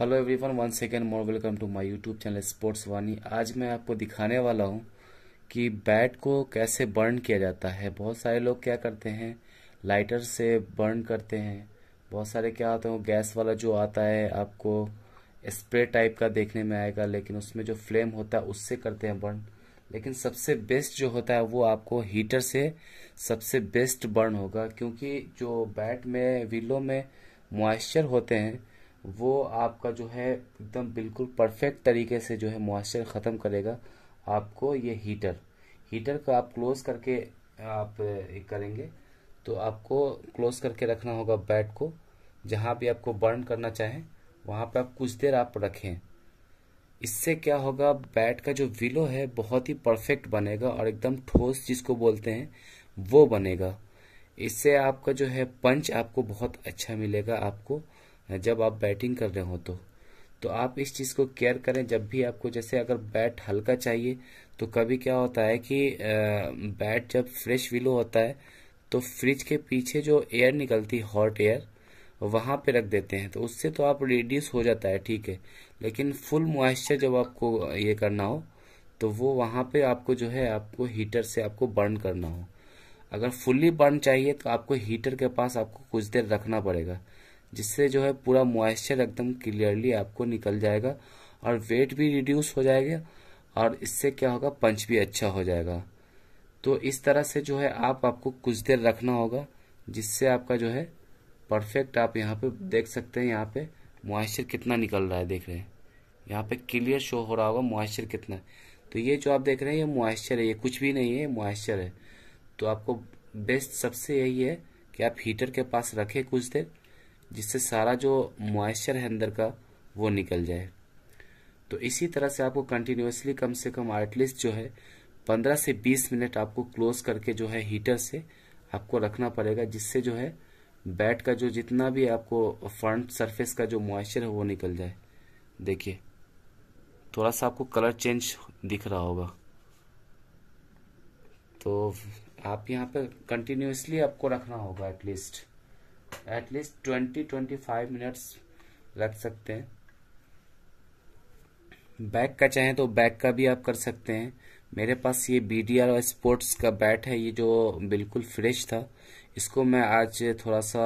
hello everyone one second more welcome to my YouTube channel sports Wani आज मैं आपको दिखाने वाला हूँ कि बैट को कैसे बर्न किया जाता है बहुत सारे लोग क्या करते हैं लाइटर से बर्न करते हैं बहुत सारे क्या होते हैं गैस वाला जो आता है आपको स्प्रे टाइप का देखने में आएगा लेकिन उसमें जो फ्लेम होता है उससे करते हैं बर्न लेकिन सबसे बेस्ट जो होता है वो आपको हीटर से सबसे बेस्ट बर्न होगा क्योंकि जो बैट में विलो में मॉइस्चर होते हैं वो आपका जो है एकदम बिल्कुल परफेक्ट तरीके से जो है मॉइस्चर ख़त्म करेगा आपको ये हीटर हीटर का आप क्लोज़ करके आप करेंगे तो आपको क्लोज़ करके रखना होगा बैट को जहाँ भी आपको बर्न करना चाहें वहाँ पर आप कुछ देर आप रखें इससे क्या होगा बैट का जो विलो है बहुत ही परफेक्ट बनेगा और एकदम ठोस जिसको बोलते हैं वो बनेगा इससे आपका जो है पंच आपको बहुत अच्छा मिलेगा आपको जब आप बैटिंग कर रहे हो तो तो आप इस चीज़ को केयर करें जब भी आपको जैसे अगर बैट हल्का चाहिए तो कभी क्या होता है कि बैट जब फ्रेश विलो होता है तो फ्रिज के पीछे जो एयर निकलती है हॉट एयर वहां पे रख देते हैं तो उससे तो आप रिड्यूस हो जाता है ठीक है लेकिन फुल मॉइस्चर जब आपको ये करना हो तो वो वहां पे आपको जो है आपको हीटर से आपको बर्न करना हो अगर फुल्ली बर्न चाहिए तो आपको हीटर के पास आपको कुछ देर रखना पड़ेगा जिससे जो है पूरा मॉइस्चर एकदम क्लियरली आपको निकल जाएगा और वेट भी रिड्यूस हो जाएगा और इससे क्या होगा पंच भी अच्छा हो जाएगा तो इस तरह से जो है आप आपको कुछ देर रखना होगा जिससे आपका जो है परफेक्ट आप यहाँ पे देख सकते हैं यहाँ पे मॉइस्चर कितना निकल रहा है देख रहे हैं यहाँ पे क्लियर शो हो रहा होगा मॉइस्चर कितना तो ये जो आप देख रहे हैं ये मॉइस्चर है ये कुछ भी नहीं है मॉइस्चर है तो आपको बेस्ट सबसे यही है कि आप हीटर के पास रखें कुछ देर जिससे सारा जो मॉइस्चर है अंदर का वो निकल जाए तो इसी तरह से आपको कंटिन्यूसली कम से कम एटलीस्ट जो है पंद्रह से बीस मिनट आपको क्लोज करके जो है हीटर से आपको रखना पड़ेगा जिससे जो है बैट का जो जितना भी आपको फ्रंट सरफेस का जो मॉइस्चर है वो निकल जाए देखिए थोड़ा सा आपको कलर चेंज दिख रहा होगा तो आप यहाँ पर कंटिन्यूसली आपको रखना होगा at least at least twenty twenty five minutes लग सकते हैं बैक का चाहें तो बैक का भी आप कर सकते हैं मेरे पास ये बी डी आर स्पोर्ट्स का बैट है ये जो बिल्कुल फ्रेश था इसको मैं आज थोड़ा सा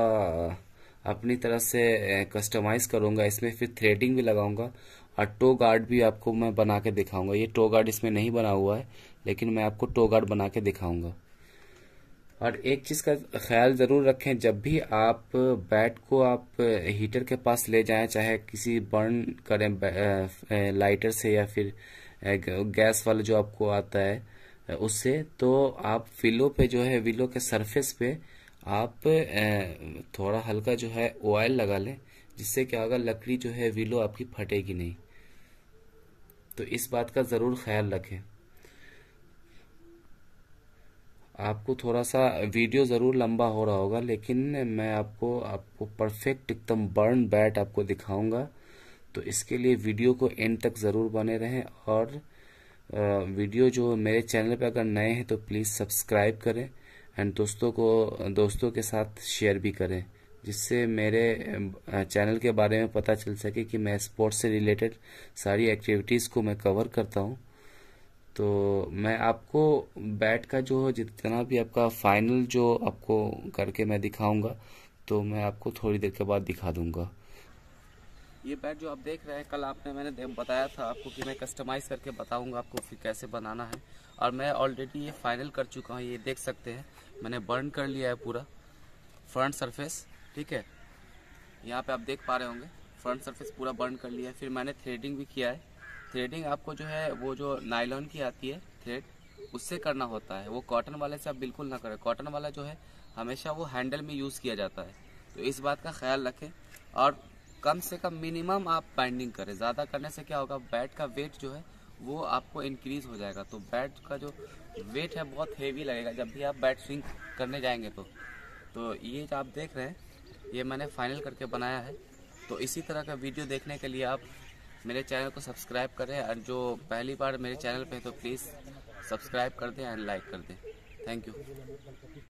अपनी तरह से कस्टमाइज़ करूँगा इसमें फिर थ्रेडिंग भी लगाऊंगा और टो गार्ड भी आपको मैं बना के दिखाऊंगा ये टो गार्ड इसमें नहीं बना हुआ है लेकिन मैं आपको टो गार्ड बना के दिखाऊंगा और एक चीज़ का ख्याल ज़रूर रखें जब भी आप बैट को आप हीटर के पास ले जाएं चाहे किसी बर्न करें लाइटर से या फिर गैस वाला जो आपको आता है उससे तो आप विलो पे जो है विलो के सरफेस पे आप थोड़ा हल्का जो है ऑयल लगा लें जिससे क्या होगा लकड़ी जो है विलो आपकी फटेगी नहीं तो इस बात का ज़रूर ख्याल रखें आपको थोड़ा सा वीडियो ज़रूर लंबा हो रहा होगा लेकिन मैं आपको आपको परफेक्ट एकदम बर्न बैट आपको दिखाऊंगा तो इसके लिए वीडियो को एंड तक ज़रूर बने रहें और वीडियो जो मेरे चैनल पर अगर नए हैं तो प्लीज़ सब्सक्राइब करें एंड दोस्तों को दोस्तों के साथ शेयर भी करें जिससे मेरे चैनल के बारे में पता चल सके कि मैं स्पोर्ट्स से रिलेटेड सारी एक्टिविटीज़ को मैं कवर करता हूँ तो मैं आपको बैट का जो जितना भी आपका फाइनल जो आपको करके मैं दिखाऊंगा तो मैं आपको थोड़ी देर के बाद दिखा दूंगा ये बैट जो आप देख रहे हैं कल आपने मैंने बताया था आपको कि मैं कस्टमाइज़ करके बताऊंगा आपको फिर कैसे बनाना है और मैं ऑलरेडी ये फाइनल कर चुका हूँ ये देख सकते हैं मैंने बर्न कर लिया है पूरा फ्रंट सरफेस ठीक है यहाँ पे आप देख पा रहे होंगे फ्रंट सरफेस पूरा बर्न कर लिया है फिर मैंने थ्रेडिंग भी किया है थ्रेडिंग आपको जो है वो जो नायलॉन की आती है थ्रेड उससे करना होता है वो कॉटन वाले से आप बिल्कुल ना करें कॉटन वाला जो है हमेशा वो हैंडल में यूज़ किया जाता है तो इस बात का ख्याल रखें और कम से कम मिनिमम आप बाइंडिंग करें ज़्यादा करने से क्या होगा बैट का वेट जो है वो आपको इंक्रीज हो जाएगा तो बैट का जो वेट है बहुत हेवी लगेगा जब भी आप बैट स्विंग करने जाएंगे तो तो ये आप देख रहे हैं ये मैंने फाइनल करके बनाया है तो इसी तरह का वीडियो देखने के लिए आप मेरे चैनल को सब्सक्राइब करें और जो पहली बार मेरे चैनल पे तो प्लीज़ सब्सक्राइब कर दें एंड लाइक कर दें थैंक यू